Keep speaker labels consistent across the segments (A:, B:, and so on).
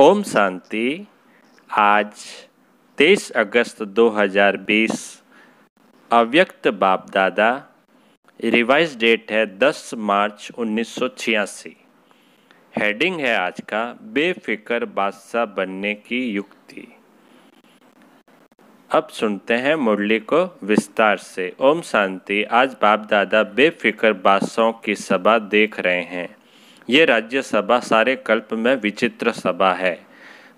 A: ओम शांति आज 23 अगस्त 2020 अव्यक्त बाप दादा रिवाइज डेट है 10 मार्च उन्नीस हेडिंग है आज का बेफिक्र बादशाह बनने की युक्ति अब सुनते हैं मुरली को विस्तार से ओम शांति आज बाप दादा बेफिक्र बादशाहों की सभा देख रहे हैं ये राज्यसभा सारे कल्प में विचित्र सभा है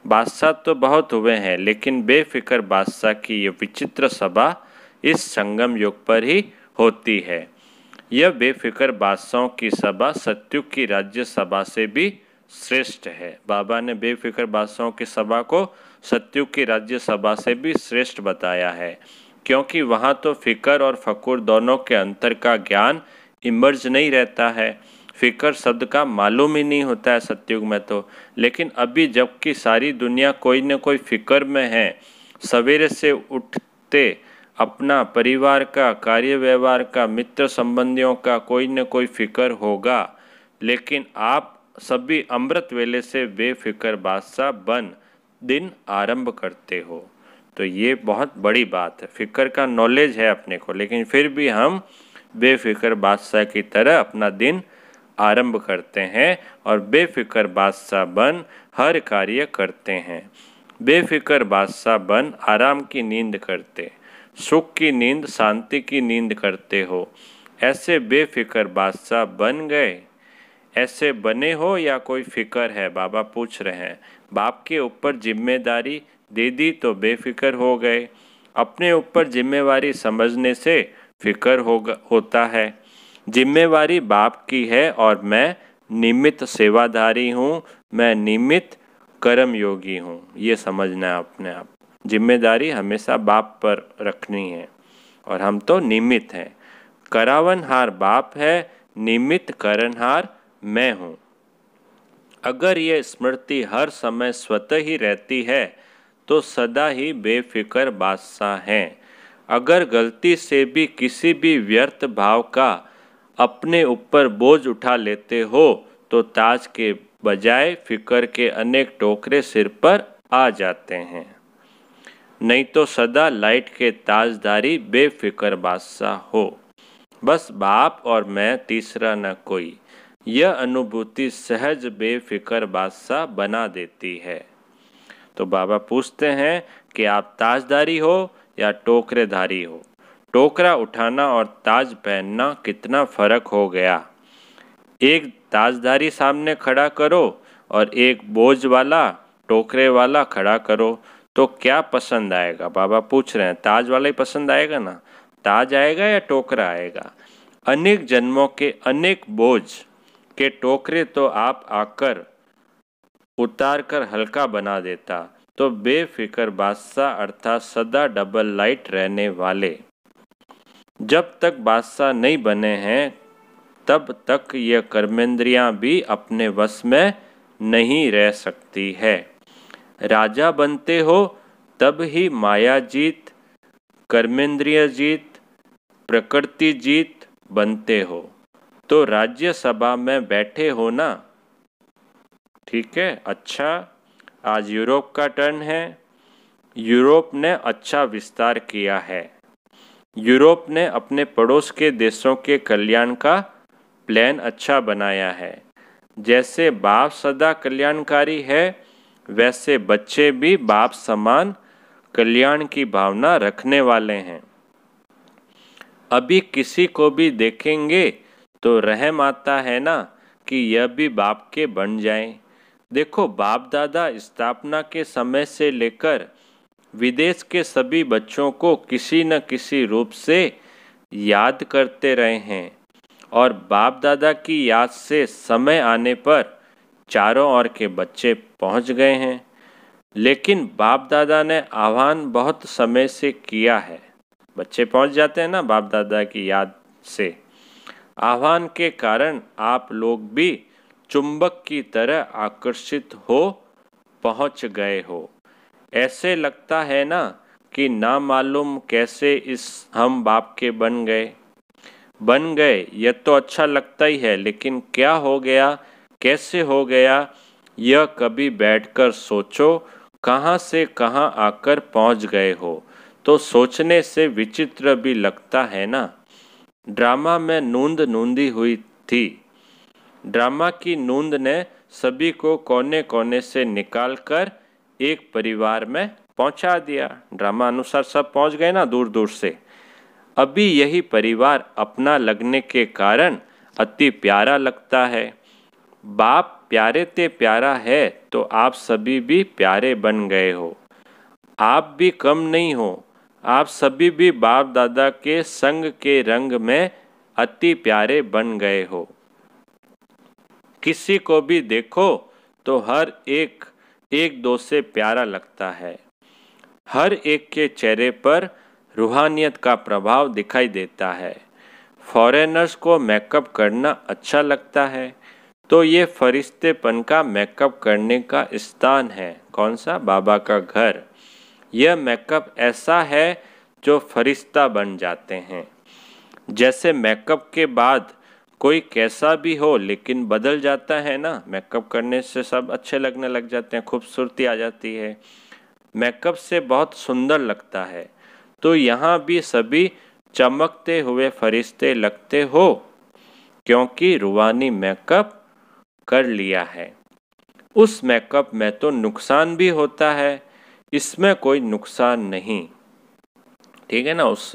A: बादशाह तो बहुत हुए हैं लेकिन बेफिक्र बादशाह की यह विचित्र सभा इस संगम युग पर ही होती है यह बेफिक्र बादशाहों की सभा सत्यु की राज्यसभा से भी श्रेष्ठ है बाबा ने बेफिक्र बादशाहों की सभा को सत्यु की राज्यसभा से भी श्रेष्ठ बताया है क्योंकि वहाँ तो फिकर और फकुर दोनों के अंतर का ज्ञान इमर्ज नहीं रहता है फिकर शब्द का मालूम ही नहीं होता है सत्युग में तो लेकिन अभी जबकि सारी दुनिया कोई न कोई फिक्र में है सवेरे से उठते अपना परिवार का कार्य व्यवहार का मित्र संबंधियों का कोई न कोई फिक्र होगा लेकिन आप सभी अमृत वेले से बेफिक्र बादशाह बन दिन आरंभ करते हो तो ये बहुत बड़ी बात है फिक्र का नॉलेज है अपने को लेकिन फिर भी हम बेफिक्र बादशाह की तरह अपना दिन आरंभ करते हैं और बेफिक्र बादशाह बन हर कार्य करते हैं बेफिक्र बादशाह बन आराम की नींद करते सुख की नींद शांति की नींद करते हो ऐसे बेफिक्र बादशाह बन गए ऐसे बने हो या कोई फिक्र है बाबा पूछ रहे हैं बाप के ऊपर जिम्मेदारी दे दी तो बेफिक्र हो गए अपने ऊपर जिम्मेवारी समझने से फिक्र हो होता है जिम्मेवारी बाप की है और मैं निमित सेवाधारी हूँ मैं निमित कर्म योगी हूँ ये समझना है अपने आप जिम्मेदारी हमेशा बाप पर रखनी है और हम तो निमित हैं करावनहार बाप है निमित करणहार मैं हूँ अगर ये स्मृति हर समय स्वतः ही रहती है तो सदा ही बेफिक्र बादशाह हैं अगर गलती से भी किसी भी व्यर्थ भाव का अपने ऊपर बोझ उठा लेते हो तो ताज के बजाय फिक्र के अनेक टोकरे सिर पर आ जाते हैं नहीं तो सदा लाइट के ताजदारी बेफिक्र बादशाह हो बस बाप और मैं तीसरा न कोई यह अनुभूति सहज बेफिक्र बादशाह बना देती है तो बाबा पूछते हैं कि आप ताजदारी हो या टोकरेधारी हो टोकरा उठाना और ताज पहनना कितना फ़र्क हो गया एक ताजधारी सामने खड़ा करो और एक बोझ वाला टोकरे वाला खड़ा करो तो क्या पसंद आएगा बाबा पूछ रहे हैं ताज वाला ही पसंद आएगा ना ताज आएगा या टोकरा आएगा अनेक जन्मों के अनेक बोझ के टोकरे तो आप आकर उतार कर हल्का बना देता तो बेफिक्र बादशाह अर्थात सदा डबल लाइट रहने वाले जब तक बादशाह नहीं बने हैं तब तक ये कर्मेंद्रियां भी अपने वश में नहीं रह सकती है राजा बनते हो तब ही माया जीत कर्मेंद्रिय जीत प्रकृति जीत बनते हो तो राज्यसभा में बैठे हो ना ठीक है अच्छा आज यूरोप का टर्न है यूरोप ने अच्छा विस्तार किया है यूरोप ने अपने पड़ोस के देशों के कल्याण का प्लान अच्छा बनाया है जैसे बाप सदा कल्याणकारी है वैसे बच्चे भी बाप समान कल्याण की भावना रखने वाले हैं अभी किसी को भी देखेंगे तो रहम आता है ना कि यह भी बाप के बन जाएं। देखो बाप दादा स्थापना के समय से लेकर विदेश के सभी बच्चों को किसी न किसी रूप से याद करते रहे हैं और बाप दादा की याद से समय आने पर चारों ओर के बच्चे पहुंच गए हैं लेकिन बाप दादा ने आह्वान बहुत समय से किया है बच्चे पहुंच जाते हैं ना बाप दादा की याद से आह्वान के कारण आप लोग भी चुंबक की तरह आकर्षित हो पहुंच गए हो ऐसे लगता है ना कि ना मालूम कैसे इस हम बाप के बन गए बन गए यह तो अच्छा लगता ही है लेकिन क्या हो गया कैसे हो गया यह कभी बैठकर सोचो कहाँ से कहाँ आकर पहुँच गए हो तो सोचने से विचित्र भी लगता है ना ड्रामा में नूंद नूंदी हुई थी ड्रामा की नूंद ने सभी को कोने कोने से निकाल कर एक परिवार में पहुंचा दिया ड्रामा अनुसार सब पहुंच गए ना दूर दूर से अभी यही परिवार अपना लगने के कारण अति प्यारा लगता है बाप प्यारे ते प्यारा है तो आप सभी भी प्यारे बन गए हो आप भी कम नहीं हो आप सभी भी बाप दादा के संग के रंग में अति प्यारे बन गए हो किसी को भी देखो तो हर एक एक दो से प्यारा लगता है हर एक के चेहरे पर रूहानियत का प्रभाव दिखाई देता है फॉरेनर्स को मेकअप करना अच्छा लगता है तो ये फरिश्तेपन का मेकअप करने का स्थान है कौन सा बाबा का घर यह मेकअप ऐसा है जो फरिश्ता बन जाते हैं जैसे मेकअप के बाद कोई कैसा भी हो लेकिन बदल जाता है ना मेकअप करने से सब अच्छे लगने लग जाते हैं खूबसूरती आ जाती है मेकअप से बहुत सुंदर लगता है तो यहाँ भी सभी चमकते हुए फरिश्ते लगते हो क्योंकि रूवानी मेकअप कर लिया है उस मेकअप में तो नुकसान भी होता है इसमें कोई नुकसान नहीं ठीक है ना उस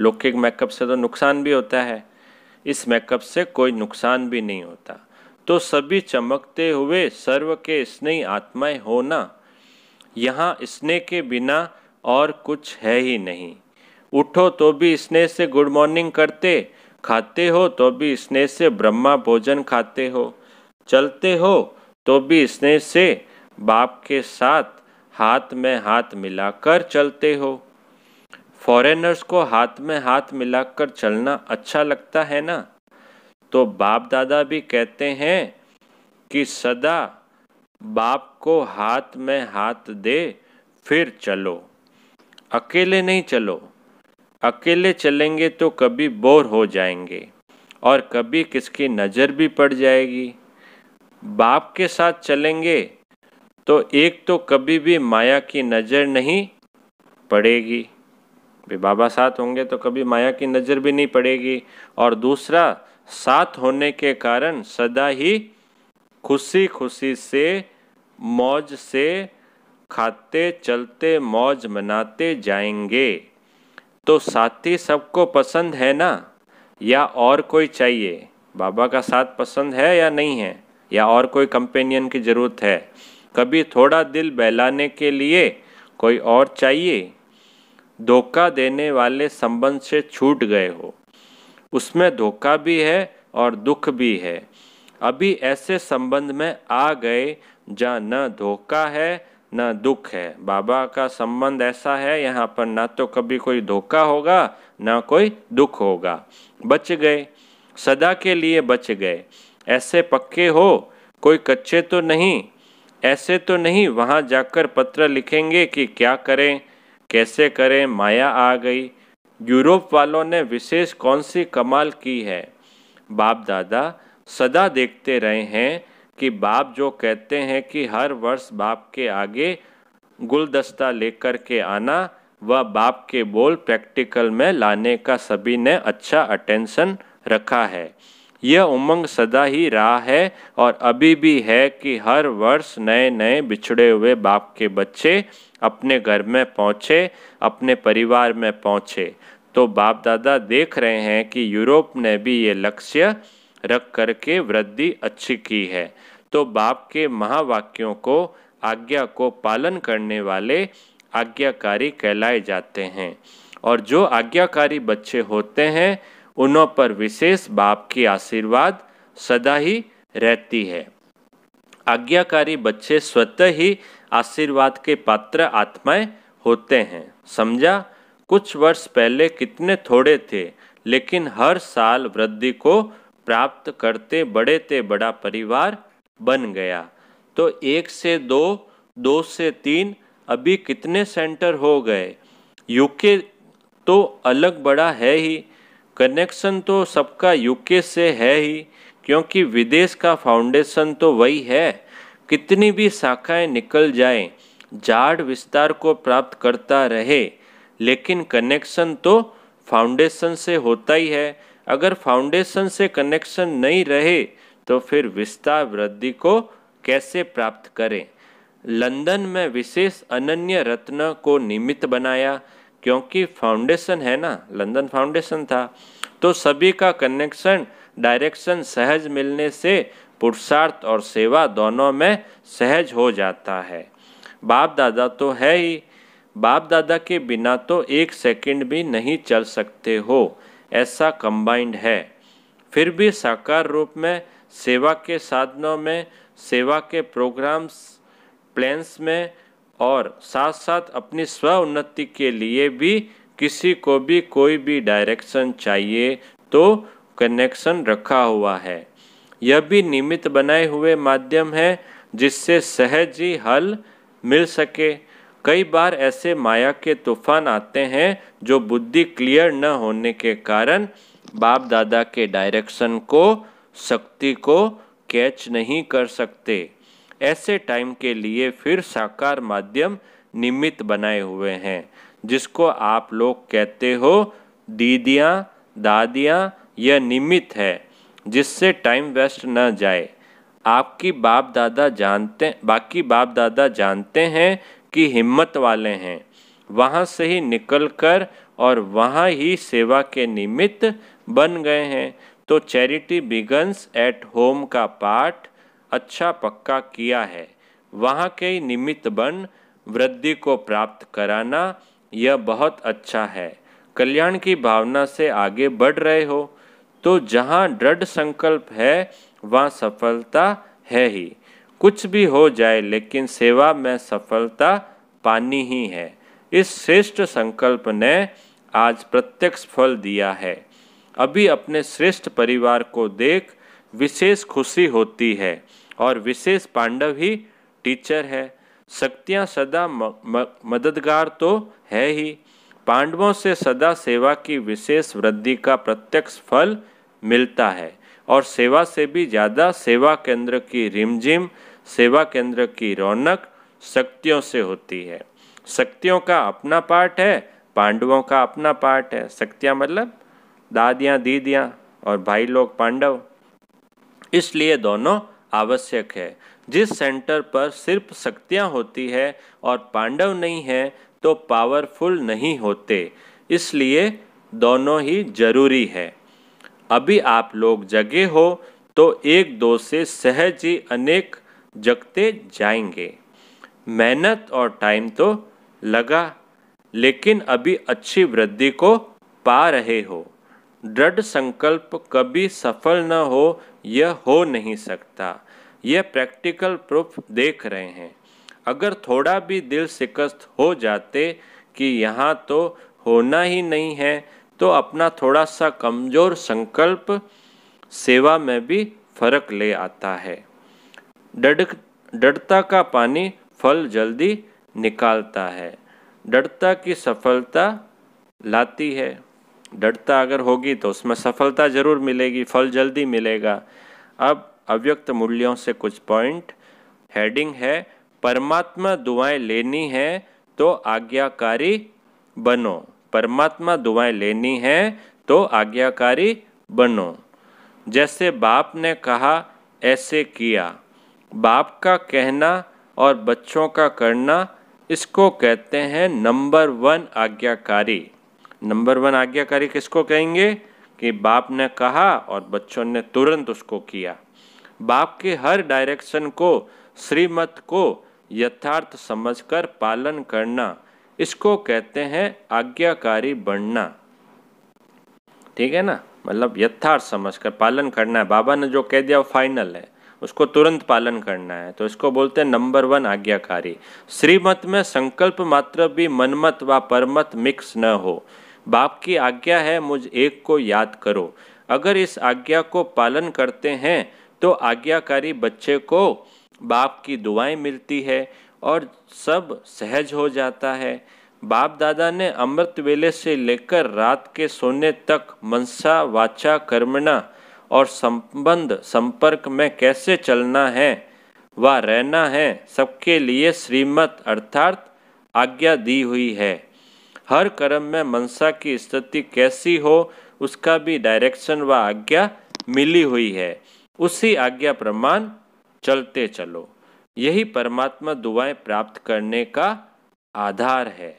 A: लौकिक मेकअप से तो नुकसान भी होता है इस मेकअप से कोई नुकसान भी नहीं होता तो सभी चमकते हुए सर्व के स्नेह आत्माएं होना यहाँ स्नेह के बिना और कुछ है ही नहीं उठो तो भी स्नेह से गुड मॉर्निंग करते खाते हो तो भी स्नेह से ब्रह्मा भोजन खाते हो चलते हो तो भी स्नेह से बाप के साथ हाथ में हाथ मिलाकर चलते हो फॉरेनर्स को हाथ में हाथ मिलाकर चलना अच्छा लगता है ना तो बाप दादा भी कहते हैं कि सदा बाप को हाथ में हाथ दे फिर चलो अकेले नहीं चलो अकेले चलेंगे तो कभी बोर हो जाएंगे और कभी किसकी नज़र भी पड़ जाएगी बाप के साथ चलेंगे तो एक तो कभी भी माया की नज़र नहीं पड़ेगी भी बाबा साथ होंगे तो कभी माया की नज़र भी नहीं पड़ेगी और दूसरा साथ होने के कारण सदा ही खुशी खुशी से मौज से खाते चलते मौज मनाते जाएंगे तो साथी सबको पसंद है ना या और कोई चाहिए बाबा का साथ पसंद है या नहीं है या और कोई कंपेनियन की ज़रूरत है कभी थोड़ा दिल बहलाने के लिए कोई और चाहिए धोखा देने वाले संबंध से छूट गए हो उसमें धोखा भी है और दुख भी है अभी ऐसे संबंध में आ गए जहाँ न धोखा है न दुख है बाबा का संबंध ऐसा है यहाँ पर ना तो कभी कोई धोखा होगा ना कोई दुख होगा बच गए सदा के लिए बच गए ऐसे पक्के हो कोई कच्चे तो नहीं ऐसे तो नहीं वहाँ जाकर पत्र लिखेंगे कि क्या करें कैसे करें माया आ गई यूरोप वालों ने विशेष कौन सी कमाल की है बाप दादा सदा देखते रहे हैं कि बाप जो कहते हैं कि हर वर्ष बाप के आगे गुलदस्ता लेकर के आना व बाप के बोल प्रैक्टिकल में लाने का सभी ने अच्छा अटेंशन रखा है यह उमंग सदा ही रहा है और अभी भी है कि हर वर्ष नए नए बिछड़े हुए बाप के बच्चे अपने घर में पहुँचे अपने परिवार में पहुँचे तो बाप दादा देख रहे हैं कि यूरोप ने भी ये लक्ष्य रख करके वृद्धि अच्छी की है तो बाप के महावाक्यों को आज्ञा को पालन करने वाले आज्ञाकारी कहलाए जाते हैं और जो आज्ञाकारी बच्चे होते हैं उनों पर विशेष बाप की आशीर्वाद सदा ही रहती है आज्ञाकारी बच्चे स्वतः ही आशीर्वाद के पात्र आत्माएं होते हैं समझा कुछ वर्ष पहले कितने थोड़े थे लेकिन हर साल वृद्धि को प्राप्त करते बड़े ते बड़ा परिवार बन गया तो एक से दो दो से तीन अभी कितने सेंटर हो गए यूके तो अलग बड़ा है ही कनेक्शन तो सबका यूके से है ही क्योंकि विदेश का फाउंडेशन तो वही है कितनी भी शाखाएं निकल जाए जाड़ विस्तार को प्राप्त करता रहे लेकिन कनेक्शन तो फाउंडेशन से होता ही है अगर फाउंडेशन से कनेक्शन नहीं रहे तो फिर विस्तार वृद्धि को कैसे प्राप्त करें लंदन में विशेष अनन्य रत्न को निमित्त बनाया क्योंकि फाउंडेशन है ना लंदन फाउंडेशन था तो सभी का कनेक्शन डायरेक्शन सहज मिलने से पुरुषार्थ और सेवा दोनों में सहज हो जाता है बाप दादा तो है ही बाप दादा के बिना तो एक सेकंड भी नहीं चल सकते हो ऐसा कंबाइंड है फिर भी साकार रूप में सेवा के साधनों में सेवा के प्रोग्राम्स प्लान्स में और साथ साथ अपनी स्व उन्नति के लिए भी किसी को भी कोई भी डायरेक्शन चाहिए तो कनेक्शन रखा हुआ है यह भी निमित्त बनाए हुए माध्यम है जिससे सहज ही हल मिल सके कई बार ऐसे माया के तूफान आते हैं जो बुद्धि क्लियर न होने के कारण बाप दादा के डायरेक्शन को शक्ति को कैच नहीं कर सकते ऐसे टाइम के लिए फिर साकार माध्यम निमित्त बनाए हुए हैं जिसको आप लोग कहते हो दीदियाँ दादियाँ यह निमित्त है जिससे टाइम वेस्ट न जाए आपकी बाप दादा जानते बाकी बाप दादा जानते हैं कि हिम्मत वाले हैं वहाँ से ही निकल कर और वहाँ ही सेवा के निमित्त बन गए हैं तो चैरिटी बिगन्स एट होम का पाठ अच्छा पक्का किया है वहाँ के निमित्त बन वृद्धि को प्राप्त कराना यह बहुत अच्छा है कल्याण की भावना से आगे बढ़ रहे हो तो जहाँ दृढ़ संकल्प है वहाँ सफलता है ही कुछ भी हो जाए लेकिन सेवा में सफलता पानी ही है इस श्रेष्ठ संकल्प ने आज प्रत्यक्ष फल दिया है अभी अपने श्रेष्ठ परिवार को देख विशेष खुशी होती है और विशेष पांडव ही टीचर है शक्तियाँ सदा म, म, मददगार तो है ही पांडवों से सदा सेवा की विशेष वृद्धि का प्रत्यक्ष फल मिलता है और सेवा से भी ज़्यादा सेवा केंद्र की रिमझिम सेवा केंद्र की रौनक शक्तियों से होती है शक्तियों का अपना पार्ट है पांडवों का अपना पार्ट है शक्तियाँ मतलब दादियाँ दीदियाँ और भाई लोग पांडव इसलिए दोनों आवश्यक है जिस सेंटर पर सिर्फ शक्तियाँ होती है और पांडव नहीं है तो पावरफुल नहीं होते इसलिए दोनों ही जरूरी है अभी आप लोग जगे हो तो एक दो से सहज ही अनेक जगते जाएंगे मेहनत और टाइम तो लगा लेकिन अभी अच्छी वृद्धि को पा रहे हो दृढ़ संकल्प कभी सफल न हो यह हो नहीं सकता यह प्रैक्टिकल प्रूफ देख रहे हैं अगर थोड़ा भी दिल शिकस्त हो जाते कि यहाँ तो होना ही नहीं है तो अपना थोड़ा सा कमज़ोर संकल्प सेवा में भी फर्क ले आता है डड डरता का पानी फल जल्दी निकालता है डरता की सफलता लाती है डरता अगर होगी तो उसमें सफलता ज़रूर मिलेगी फल जल्दी मिलेगा अब अव्यक्त मूल्यों से कुछ पॉइंट हेडिंग है परमात्मा दुआएं लेनी है तो आज्ञाकारी बनो परमात्मा दुआएं लेनी है तो आज्ञाकारी बनो जैसे बाप ने कहा ऐसे किया बाप का कहना और बच्चों का करना इसको कहते हैं नंबर वन आज्ञाकारी नंबर वन आज्ञाकारी किसको कहेंगे कि बाप ने कहा और बच्चों ने तुरंत उसको किया बाप के हर डायरेक्शन को श्रीमत को यथार्थ समझकर पालन करना इसको कहते हैं आज्ञाकारी बनना ठीक है ना मतलब यथार्थ समझकर पालन करना है बाबा ने जो कह दिया वो फाइनल है उसको तुरंत पालन करना है तो इसको बोलते हैं नंबर वन आज्ञाकारी श्रीमत में संकल्प मात्र भी मनमत व परमत मिक्स न हो बाप की आज्ञा है मुझ एक को याद करो अगर इस आज्ञा को पालन करते हैं तो आज्ञाकारी बच्चे को बाप की दुआएं मिलती है और सब सहज हो जाता है बाप दादा ने अमृत वेले से लेकर रात के सोने तक मनसा वाचा कर्मणा और संबंध संपर्क में कैसे चलना है व रहना है सबके लिए श्रीमत अर्थात आज्ञा दी हुई है हर कर्म में मनसा की स्थिति कैसी हो उसका भी डायरेक्शन व आज्ञा मिली हुई है उसी आज्ञा प्रमाण चलते चलो यही परमात्मा दुआएं प्राप्त करने का आधार है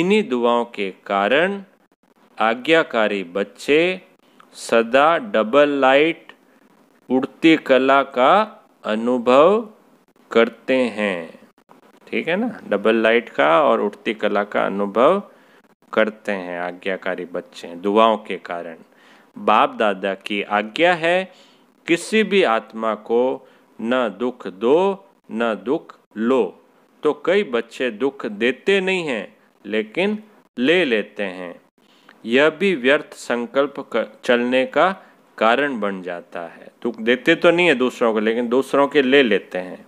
A: इन्हीं दुआओं के कारण आज्ञाकारी बच्चे सदा डबल लाइट उड़ती कला का अनुभव करते हैं ठीक है ना डबल लाइट का और उड़ती कला का अनुभव करते हैं आज्ञाकारी बच्चे दुआओं के कारण बाप दादा की आज्ञा है किसी भी आत्मा को न दुख दो न दुख लो तो कई बच्चे दुख देते नहीं हैं लेकिन ले लेते हैं यह भी व्यर्थ संकल्प चलने का कारण बन जाता है दुख देते तो नहीं है दूसरों को लेकिन दूसरों के ले लेते हैं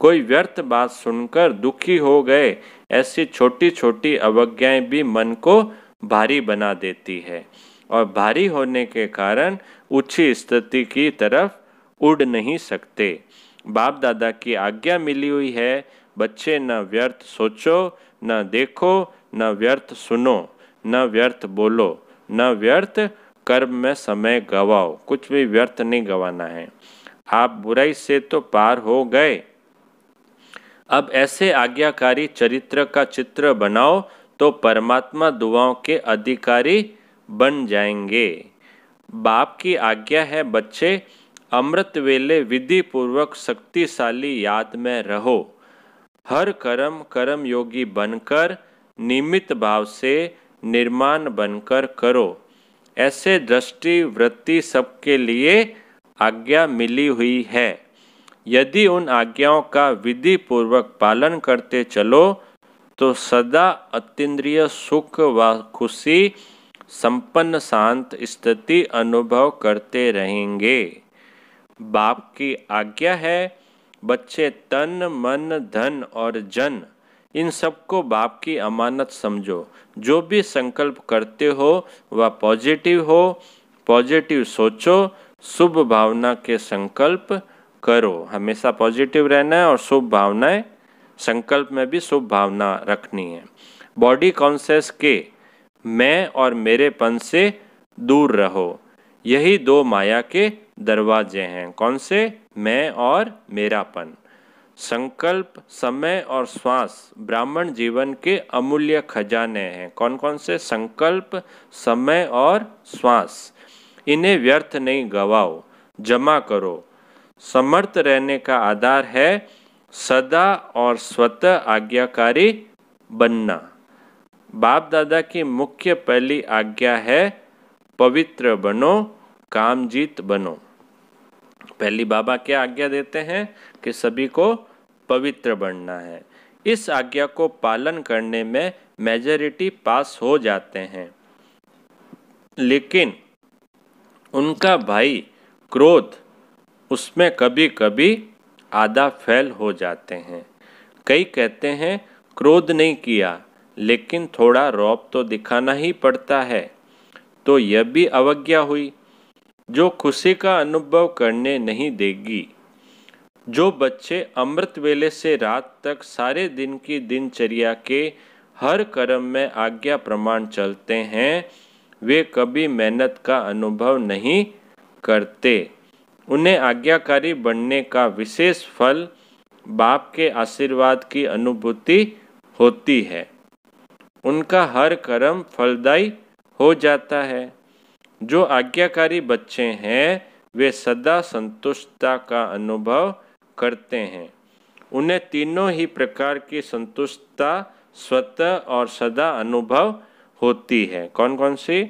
A: कोई व्यर्थ बात सुनकर दुखी हो गए ऐसी छोटी छोटी अवज्ञाएं भी मन को भारी बना देती है और भारी होने के कारण ऊंची स्थिति की तरफ उड़ नहीं सकते बाप दादा की आज्ञा मिली हुई है बच्चे न व्यर्थ सोचो न देखो न व्यर्थ सुनो न व्यर्थ बोलो न व्यर्थ कर्म में समय गवाओ कुछ भी व्यर्थ नहीं गवाना है आप बुराई से तो पार हो गए अब ऐसे आज्ञाकारी चरित्र का चित्र बनाओ तो परमात्मा दुआओं के अधिकारी बन जाएंगे बाप की आज्ञा है बच्चे अमृत वेले विधि पूर्वक शक्तिशाली याद में रहो हर कर्म कर्म योगी बनकर निमित भाव से निर्माण बनकर करो ऐसे दृष्टि वृत्ति सबके लिए आज्ञा मिली हुई है यदि उन आज्ञाओं का विधि पूर्वक पालन करते चलो तो सदा अतिद्रिय सुख व खुशी संपन्न शांत स्थिति अनुभव करते रहेंगे बाप की आज्ञा है बच्चे तन मन धन और जन इन सबको बाप की अमानत समझो जो भी संकल्प करते हो वह पॉजिटिव हो पॉजिटिव सोचो शुभ भावना के संकल्प करो हमेशा पॉजिटिव रहना है और शुभ भावनाएं संकल्प में भी शुभ भावना रखनी है बॉडी कॉन्शस के मैं और मेरेपन से दूर रहो यही दो माया के दरवाजे हैं कौन से मैं और मेरापन संकल्प समय और श्वास ब्राह्मण जीवन के अमूल्य खजाने हैं कौन कौन से संकल्प समय और श्वास इन्हें व्यर्थ नहीं गवाओ जमा करो समर्थ रहने का आधार है सदा और स्वतः आज्ञाकारी बनना बाप दादा की मुख्य पहली आज्ञा है पवित्र बनो कामजीत बनो पहली बाबा क्या आज्ञा देते हैं कि सभी को पवित्र बनना है इस आज्ञा को पालन करने में मेजोरिटी पास हो जाते हैं लेकिन उनका भाई क्रोध उसमें कभी कभी आधा फैल हो जाते हैं कई कहते हैं क्रोध नहीं किया लेकिन थोड़ा रौब तो दिखाना ही पड़ता है तो यह भी अवज्ञा हुई जो खुशी का अनुभव करने नहीं देगी जो बच्चे अमृत वेले से रात तक सारे दिन की दिनचर्या के हर कर्म में आज्ञा प्रमाण चलते हैं वे कभी मेहनत का अनुभव नहीं करते उन्हें आज्ञाकारी बनने का विशेष फल बाप के आशीर्वाद की अनुभूति होती है उनका हर कर्म फलदायी हो जाता है जो आज्ञाकारी बच्चे हैं वे सदा संतुष्टता का अनुभव करते हैं उन्हें तीनों ही प्रकार की संतुष्टता स्वतः और सदा अनुभव होती है कौन कौन सी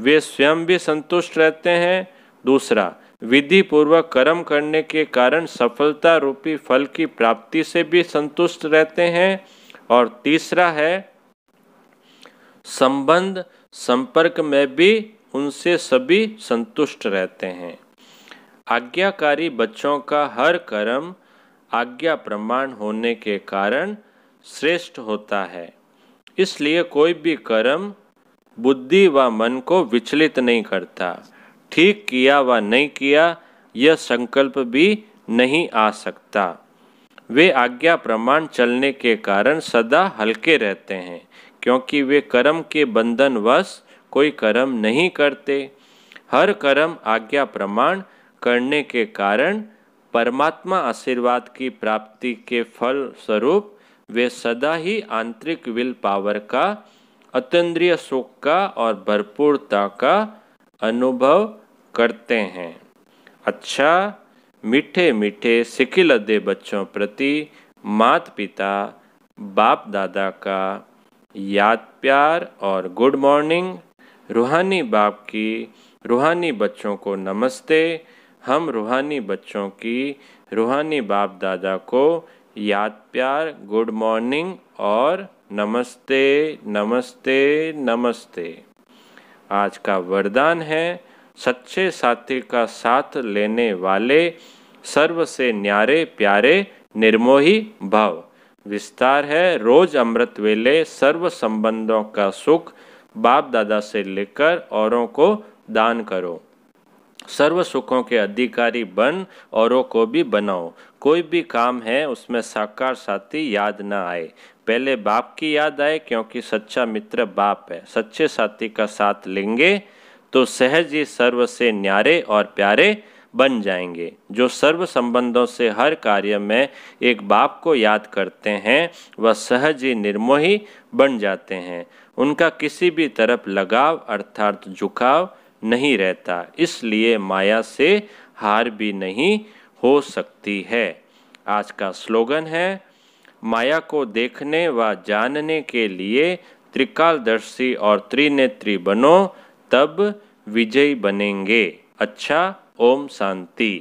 A: वे स्वयं भी संतुष्ट रहते हैं दूसरा विधि पूर्वक कर्म करने के कारण सफलता रूपी फल की प्राप्ति से भी संतुष्ट रहते हैं और तीसरा है संबंध संपर्क में भी उनसे सभी संतुष्ट रहते हैं आज्ञाकारी बच्चों का हर कर्म आज्ञा प्रमाण होने के कारण श्रेष्ठ होता है इसलिए कोई भी कर्म बुद्धि व मन को विचलित नहीं करता ठीक किया व नहीं किया यह संकल्प भी नहीं आ सकता वे आज्ञा प्रमाण चलने के कारण सदा हल्के रहते हैं क्योंकि वे कर्म के बंधन वश कोई कर्म नहीं करते हर कर्म आज्ञा प्रमाण करने के कारण परमात्मा आशीर्वाद की प्राप्ति के फल स्वरूप वे सदा ही आंतरिक विल पावर का अतन्द्रिय सुख का और भरपूरता का अनुभव करते हैं अच्छा मीठे मीठे सिकिलदे बच्चों प्रति मात पिता बाप दादा का याद प्यार और गुड मॉर्निंग रूहानी बाप की रूहानी बच्चों को नमस्ते हम रूहानी बच्चों की रूहानी बाप दादा को याद प्यार गुड मॉर्निंग और नमस्ते नमस्ते नमस्ते आज का वरदान है सच्चे साथी का साथ लेने वाले सर्व से न्यारे प्यारे निर्मोही भाव विस्तार है रोज अमृत वेले सर्व संबंधों का सुख बाप दादा से लेकर औरों को दान करो सर्व सुखों के अधिकारी बन औरों को भी बनाओ कोई भी काम है उसमें साकार साथी याद ना आए पहले बाप की याद आए क्योंकि सच्चा मित्र बाप है सच्चे साथी का साथ लेंगे तो सहज ही सर्व से न्यारे और प्यारे बन जाएंगे जो सर्व संबंधों से हर कार्य में एक बाप को याद करते हैं वह सहज ही निर्मोही बन जाते हैं उनका किसी भी तरफ लगाव अर्थात झुकाव नहीं रहता इसलिए माया से हार भी नहीं हो सकती है आज का स्लोगन है माया को देखने व जानने के लिए त्रिकालदर्शी और त्रिनेत्री बनो तब विजयी बनेंगे अच्छा ओम शांति